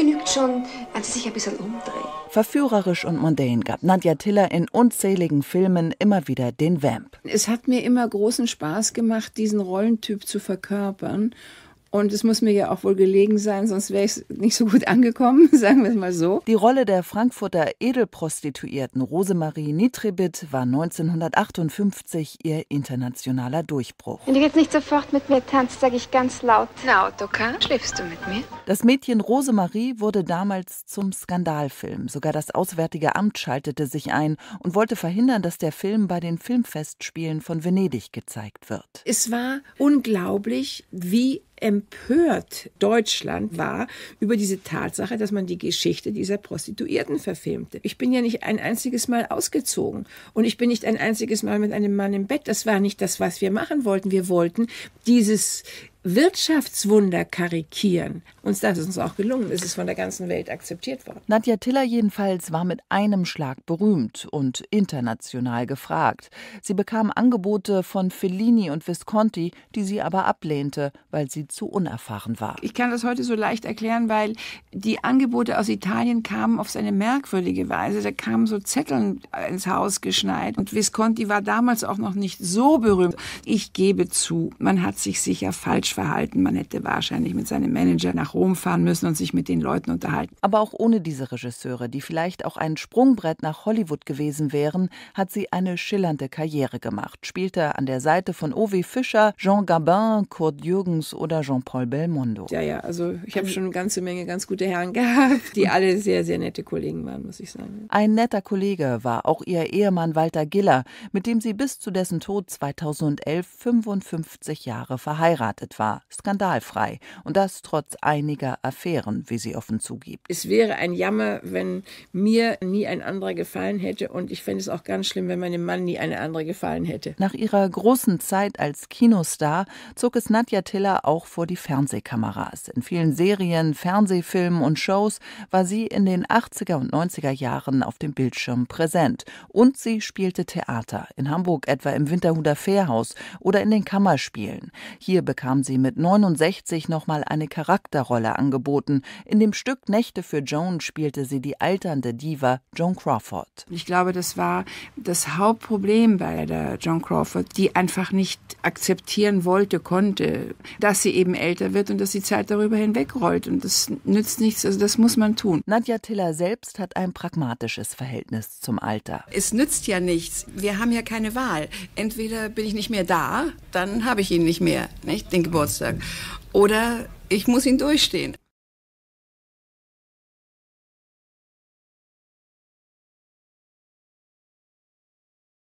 Genügt schon, als sie sich ein bisschen umdrehen. Verführerisch und mondän gab Nadja Tiller in unzähligen Filmen immer wieder den Vamp. Es hat mir immer großen Spaß gemacht, diesen Rollentyp zu verkörpern. Und es muss mir ja auch wohl gelegen sein, sonst wäre ich nicht so gut angekommen, sagen wir es mal so. Die Rolle der Frankfurter Edelprostituierten Rosemarie Nitribit war 1958 ihr internationaler Durchbruch. Wenn du jetzt nicht sofort mit mir tanzt, sage ich ganz laut. Na, Ottokar, schläfst du mit mir? Das Mädchen Rosemarie wurde damals zum Skandalfilm. Sogar das Auswärtige Amt schaltete sich ein und wollte verhindern, dass der Film bei den Filmfestspielen von Venedig gezeigt wird. Es war unglaublich, wie empört Deutschland war über diese Tatsache, dass man die Geschichte dieser Prostituierten verfilmte. Ich bin ja nicht ein einziges Mal ausgezogen und ich bin nicht ein einziges Mal mit einem Mann im Bett. Das war nicht das, was wir machen wollten. Wir wollten dieses Wirtschaftswunder karikieren. Und das ist uns auch gelungen. Es ist von der ganzen Welt akzeptiert worden. Nadja Tiller jedenfalls war mit einem Schlag berühmt und international gefragt. Sie bekam Angebote von Fellini und Visconti, die sie aber ablehnte, weil sie zu unerfahren war. Ich kann das heute so leicht erklären, weil die Angebote aus Italien kamen auf seine merkwürdige Weise. Da kamen so Zetteln ins Haus geschneit und Visconti war damals auch noch nicht so berühmt. Ich gebe zu, man hat sich sicher falsch verhalten. Man hätte wahrscheinlich mit seinem Manager nach Rom fahren müssen und sich mit den Leuten unterhalten. Aber auch ohne diese Regisseure, die vielleicht auch ein Sprungbrett nach Hollywood gewesen wären, hat sie eine schillernde Karriere gemacht. Spielte an der Seite von O.W. Fischer, Jean Gabin, Kurt Jürgens oder Jean-Paul Belmondo. Ja, ja, also ich habe schon eine ganze Menge ganz gute Herren gehabt, die alle sehr, sehr nette Kollegen waren, muss ich sagen. Ein netter Kollege war auch ihr Ehemann Walter Giller, mit dem sie bis zu dessen Tod 2011 55 Jahre verheiratet war, skandalfrei. Und das trotz einiger Affären, wie sie offen zugibt. Es wäre ein Jammer, wenn mir nie ein anderer gefallen hätte. Und ich fände es auch ganz schlimm, wenn meinem Mann nie eine andere gefallen hätte. Nach ihrer großen Zeit als Kinostar zog es Nadja Tiller auch vor die Fernsehkameras. In vielen Serien, Fernsehfilmen und Shows war sie in den 80er und 90er Jahren auf dem Bildschirm präsent. Und sie spielte Theater, in Hamburg etwa im Winterhuder Fährhaus oder in den Kammerspielen. Hier bekam sie sie mit 69 nochmal eine Charakterrolle angeboten. In dem Stück Nächte für Joan spielte sie die alternde Diva Joan Crawford. Ich glaube, das war das Hauptproblem bei der Joan Crawford, die einfach nicht akzeptieren wollte, konnte, dass sie eben älter wird und dass die Zeit darüber hinwegrollt. Und das nützt nichts, also das muss man tun. Nadja Tiller selbst hat ein pragmatisches Verhältnis zum Alter. Es nützt ja nichts. Wir haben ja keine Wahl. Entweder bin ich nicht mehr da, dann habe ich ihn nicht mehr, nicht? den Geburtstag Geburtstag. Oder ich muss ihn durchstehen.